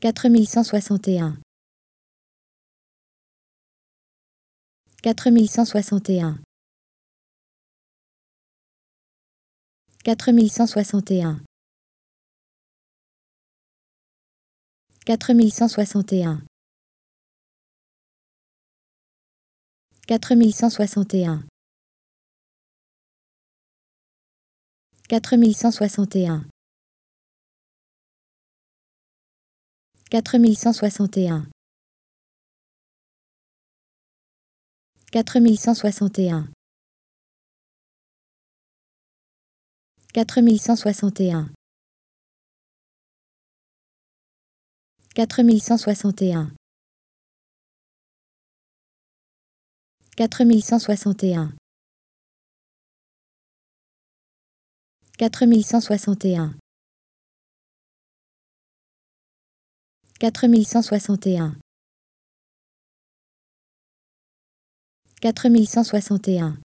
4161 4161 4161 4161 4161 un. 4161 4161 4161 4161 4161 4161 Quatre mille cent soixante et un. Quatre mille cent soixante et un.